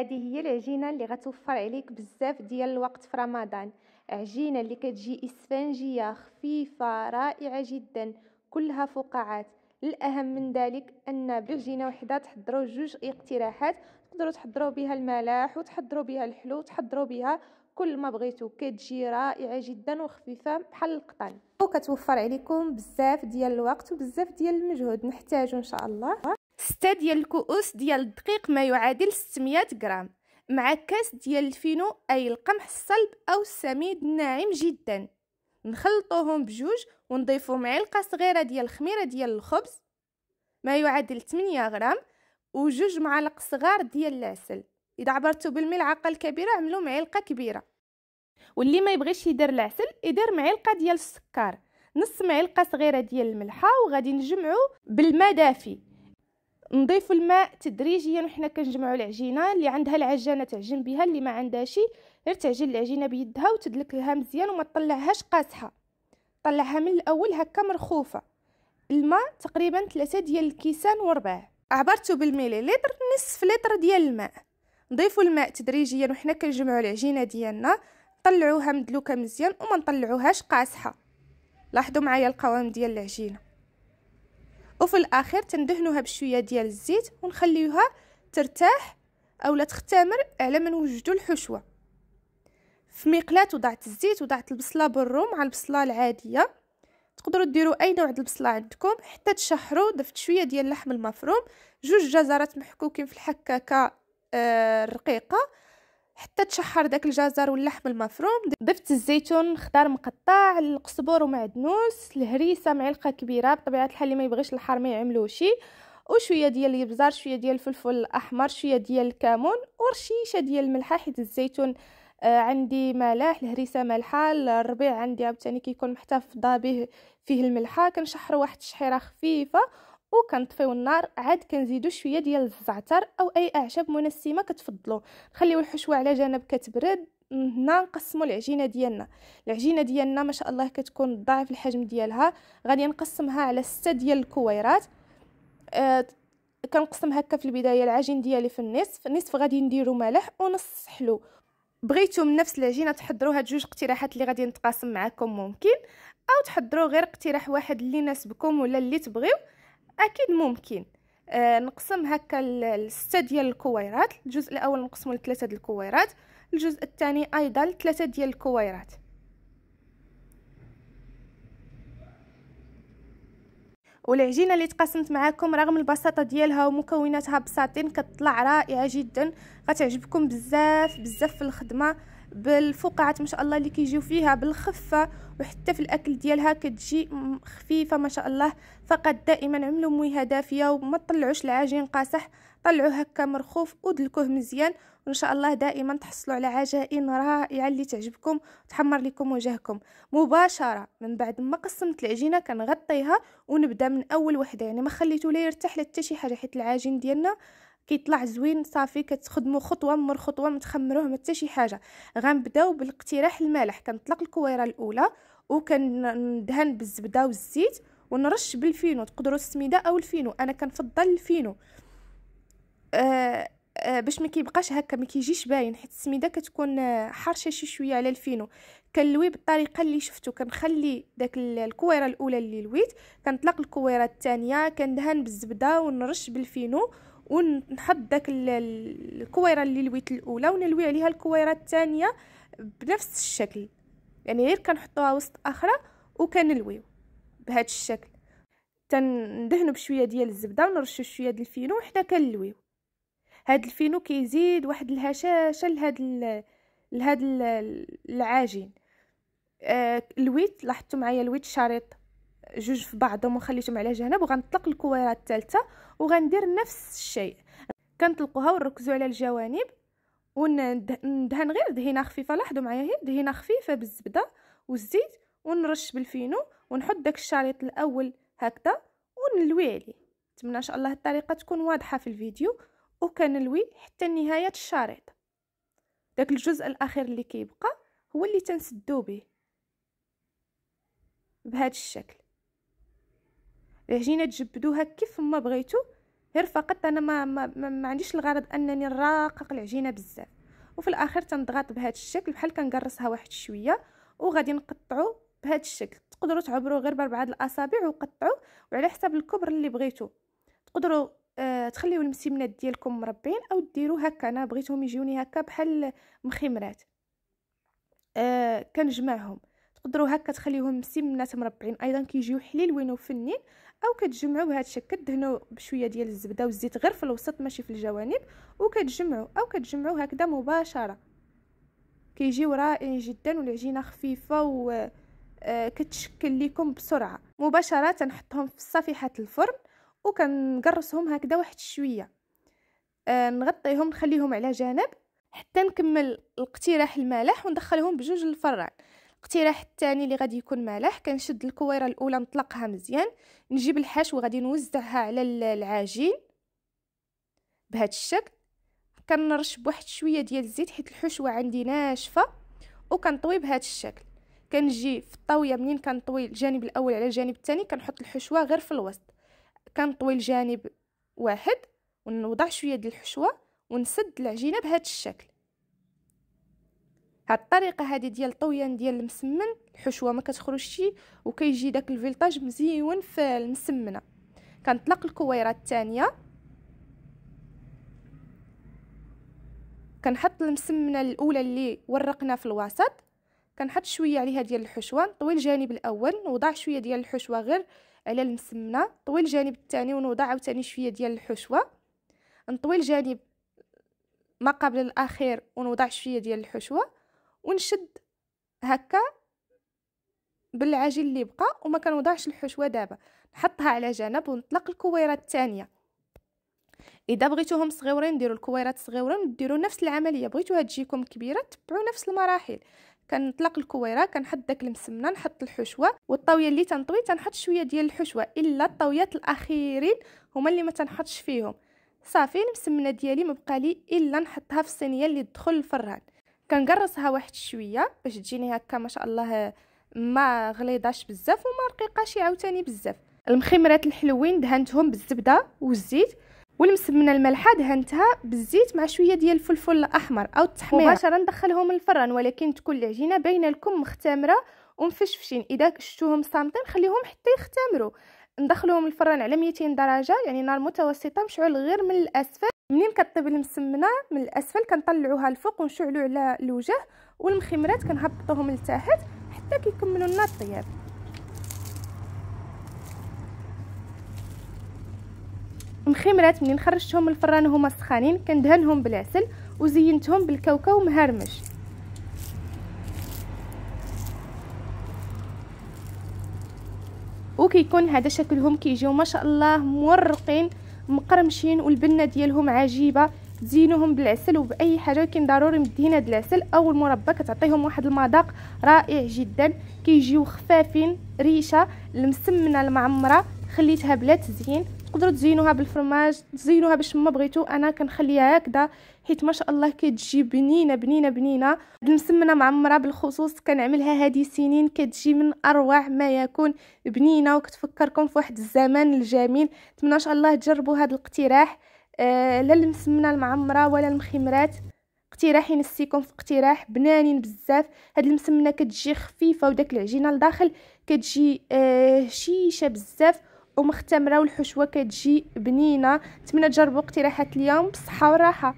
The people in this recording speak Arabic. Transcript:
هذه هي العجينه اللي غتوفر عليك بزاف ديال الوقت في رمضان عجينه اللي كتجي اسفنجيه خفيفه رائعه جدا كلها فقاعات الاهم من ذلك ان بعجينه وحده تحضروا جوج اقتراحات تقدروا تحضروا بها الملاح وتحضروا بها الحلو وتحضروا بها كل ما بغيتو كتجي رائعه جدا وخفيفه بحال القطن وكتوفر عليكم بزاف ديال الوقت وبزاف ديال المجهود نحتاجو ان شاء الله ستة ديال الكؤوس ديال الدقيق ما يعادل 600 غرام مع كاس ديال الفينو أي القمح الصلب أو السميد الناعم جدا نخلطوهم بجوج ونضيفو معلقة صغيرة ديال الخميرة ديال الخبز ما يعادل 8 غرام وجوج معالق صغار ديال العسل اذا عبرتو بالملعقه الكبيره عملوا معلقه كبيره واللي ما يبغيش يدير العسل يدير معلقه ديال السكر نص معلقه صغيره ديال الملحه وغادي نجمعو بالماء دافي نضيف الماء تدريجيا وحنا كنجمعوا العجينه اللي عندها العجانه تعجن بها اللي ما عندهاش غير تعجن العجينه بيدها وتدلك لها مزيان وما تطلعهاش قاسحه طلعها من الاول هكا مرخوفه الماء تقريبا 3 ديال الكيسان وربع عبرته بالمليلتر نصف لتر ديال الماء نضيفوا الماء تدريجيا وحنا كنجمعوا العجينه ديالنا طلعوها مدلوكه مزيان وما نطلعوهاش قاسحه لاحظوا معايا القوام ديال العجينه وفي الاخير تندهنوها بشويه ديال الزيت ونخليوها ترتاح اولا تختمر على ما نوجدوا الحشوه في مقلاة وضعت الزيت وضعت البصله بالروم مع البصله العاديه تقدروا ديروا اي نوع د البصله عندكم حتى تشحروا ضفت شويه ديال اللحم المفروم جوج جزرات محكوكين في الحكاكه آه، الرقيقه آه حتى تشحر داك الجزر واللحم المفروم ضفت الزيتون خضار مقطع القزبر ومعدنوس الهريسه معلقه كبيره بطبيعه الحال اللي ما يبغيش الحار ما يعملو شي وشويه ديال الابزار شويه ديال الفلفل الاحمر شويه ديال الكمون ورشيشه ديال الملحه حيت الزيتون آه، عندي ملاح الهريسه مالحه الربيع عندي عاوتاني كيكون محتفظه به فيه الملحه كنشحر واحد الشحيره خفيفه وكنطفيو النار عاد كنزيدو شويه ديال الزعتر او اي اعشاب منسمه كتفضلوا نخليو الحشوه على جنب كتبرد هنا نقسموا العجينه ديالنا العجينه ديالنا ما شاء الله كتكون ضعف الحجم ديالها غادي نقسمها على ستة ديال الكويرات آه كنقسم هكا في البدايه العجين ديالي في النصف النصف غادي نديرو ملح ونص حلو بغيتو من نفس العجينه تحضروا هاد جوج اقتراحات اللي غادي نتقاسم معكم ممكن او تحضروا غير اقتراح واحد اللي يناسبكم ولا اللي تبغيو اكيد ممكن آه نقسم هكا لستة ديال الكويرات الجزء الاول نقسمه لثلاثه ديال الكويرات الجزء الثاني ايضا لثلاثه ديال الكويرات والعجينه اللي تقاسمت معاكم رغم البساطه ديالها ومكوناتها بساطين كتطلع رائعه جدا غتعجبكم بزاف بزاف في الخدمه بالفقاعات ما شاء الله اللي كيجيو فيها بالخفه وحتى في الاكل ديالها كتجي خفيفه ما شاء الله فقط دائما عملوا مويه دافيه وما تطلعوش العجين قاصح طلعوه هكا مرخوف ودلكوه مزيان وان شاء الله دائما تحصلوا على عجائن رائعه اللي تعجبكم وتحمر لكم وجهكم مباشره من بعد ما قسمت العجينه كنغطيها ونبدا من اول وحده يعني ما خليتو لا يرتاح لا حتى شي حاجه حيت العجين ديالنا كيطلع زوين صافي كتخدموا خطوه مر خطوه ما تخمروه ما حتى شي حاجه غنبداو بالاقتراح المالح كنطلق الكويره الاولى وكندهن بالزبده والزيت ونرش بالفينو تقدروا السميده او الفينو انا كنفضل الفينو آه آه باش ما كيبقاش هكا ما كيجيش باين حيت السميده كتكون آه، حارشه شي شويه على الفينو كنلوي بالطريقه اللي شفتو كنخلي داك الكويره الاولى اللي لويت كنطلق الكويره الثانيه كندهن بالزبده ونرش بالفينو ونحط داك الكويره اللي لويت الاولى ونلوي عليها الكويره الثانيه بنفس الشكل يعني غير كنحطوها وسط اخرى وكنلويو بهذا الشكل تندهنوا بشويه ديال الزبده ونرشوا شويه ديال الفينو وحنا كنلويو هاد الفينو كيزيد واحد الهشاشه لهاد لهاد العجين آه الويت لاحظتوا معايا الويت شريط جوج في بعضهم وخليتهم على جنب وغنطلق الكويره الثالثه وغندير نفس الشيء كنطلقوها ونركزوا على الجوانب وندهن غير دهينه خفيفه لاحظوا معايا هي دهينه خفيفه بالزبده والزيت ونرش بالفينو ونحط داك الشريط الاول هكذا ونلوي عليه نتمنى ان شاء الله الطريقه تكون واضحه في الفيديو وكنلوي حتى نهايه الشريط داك الجزء الاخير اللي كيبقى هو اللي تنسدو به بهذا الشكل العجينه تجبدوها كيف ما بغيتو غير فقط انا ما, ما, ما, عنديش الغرض انني نراقق العجينه بزاف وفي الاخر تنضغط بهذا الشكل بحال كنقرصها واحد شويه وغادي نقطعو بهذا الشكل تقدروا تعبروا غير باربعه الاصابع وقطعوا وعلى حسب الكبر اللي بغيتو تقدروا آه تخليو المسمنات ديالكم مربين او ديروا هكا انا بغيتهم يجيوني هكا بحال مخمرات آه كنجمعهم تقدروا هكا تخليهم سمنات مربعين ايضا كيجيو حليل وين فنين او كتجمعوا بهذا الشكل تدهنوا بشويه ديال الزبده والزيت غير في الوسط ماشي في الجوانب وكتجمعوا او كتجمعوا هكذا مباشره كيجيو رائعين جدا والعجينه خفيفه و آه، كتشكل لكم بسرعه مباشره نحطهم في صفيحه الفرن وكنقرصهم هكذا واحد شويه آه، نغطيهم نخليهم على جنب حتى نكمل الاقتراح المالح وندخلهم بجوج الفران الاقتراح الثاني اللي غادي يكون مالح كنشد الكويره الاولى نطلقها مزيان نجيب الحشو غادي نوزعها على العجين بهذا الشكل كنرش بواحد شويه ديال الزيت حيت الحشوه عندي ناشفه وكنطوي بهذا الشكل كنجي في الطاويه منين كنطوي الجانب الاول على الجانب الثاني كنحط الحشوه غير في الوسط كنطوي الجانب واحد ونوضع شويه ديال الحشوه ونسد العجينه بهذا الشكل هاد الطريقه هادي ديال الطويان ديال المسمن الحشوه ما كتخرجش وكيجي داك الفيلطاج مزيون في المسمنه كنطلق الكويره الثانيه كنحط المسمنه الاولى اللي ورقنا في الوسط كنحط شويه عليها ديال الحشوه نطوي الجانب الاول نوضع شويه ديال الحشوه غير على المسمنه نطوي الجانب الثاني ونوضع عاوتاني شويه ديال الحشوه نطوي الجانب ما قبل الاخير ونوضع شويه ديال الحشوه ونشد هكا بالعجين اللي بقى وما كنوضعش الحشوه دابا نحطها على جنب ونطلق الكويرات الثانيه اذا بغيتوهم صغيورين ديروا الكويرات صغيرين ديروا نفس العمليه بغيتوها تجيكم كبيره تبعوا نفس المراحل كنطلق الكويره كنحط داك المسمنه نحط الحشوه والطاويه اللي تنطوي تنحط شويه ديال الحشوه الا الطاويات الاخيرين هما اللي ما تنحطش فيهم صافي المسمنه ديالي مبقى لي الا نحطها في الصينيه اللي تدخل الفران كنقرصها واحد شويه باش تجيني هكا ما شاء الله ما غليضاش بزاف وما رقيقاش عاوتاني بزاف المخمرات الحلوين دهنتهم بالزبده والزيت والمسمنه المالحه دهنتها بالزيت مع شويه ديال الفلفل الاحمر او التحميره مباشره ندخلهم الفران ولكن تكون العجينه باينه لكم مختمره ومفشفشين اذا شفتوهم صامتين خليهم حتى يختمروا ندخلوهم الفران على 200 درجه يعني نار متوسطه مشعول غير من الاسفل منين كطيب المسمنه من الاسفل كنطلعوها الفوق ونشعلو على الوجه والمخمرات كنهبطوهم لتحت حتى كيكملوا لنا الطياب المخمرات منين خرجتهم من الفران وهما سخانين كندهنهم بالعسل وزينتهم بالكاوكاو مهرمش وكيكون هذا شكلهم كيجيو ما شاء الله مورقين مقرمشين والبنه ديالهم عجيبه تزينوهم بالعسل وباي حاجه ولكن ضروري مدينا هذا العسل او المربى كتعطيهم واحد المذاق رائع جدا كيجيو خفافين ريشه المسمنه المعمره خليتها بلا تزيين تقدروا تزينوها بالفرماج تزينوها باش ما بغيتوا انا كنخليها هكذا حيت ما شاء الله كتجي بنينه بنينه بنينه المسمنه معمره بالخصوص كنعملها هذه سنين كتجي من اروع ما يكون بنينه وكتفكركم في واحد الزمان الجميل نتمنى ان شاء الله تجربوا هذا الاقتراح أه لا المسمنه المعمره ولا المخمرات اقتراحي نسيكم في اقتراح بنانين بزاف هاد المسمنه كتجي خفيفه وداك العجينه لداخل كتجي آه شيشه بزاف ومختمره والحشوه كتجي بنينه نتمنى تجربوا اقتراحات اليوم بالصحه والراحه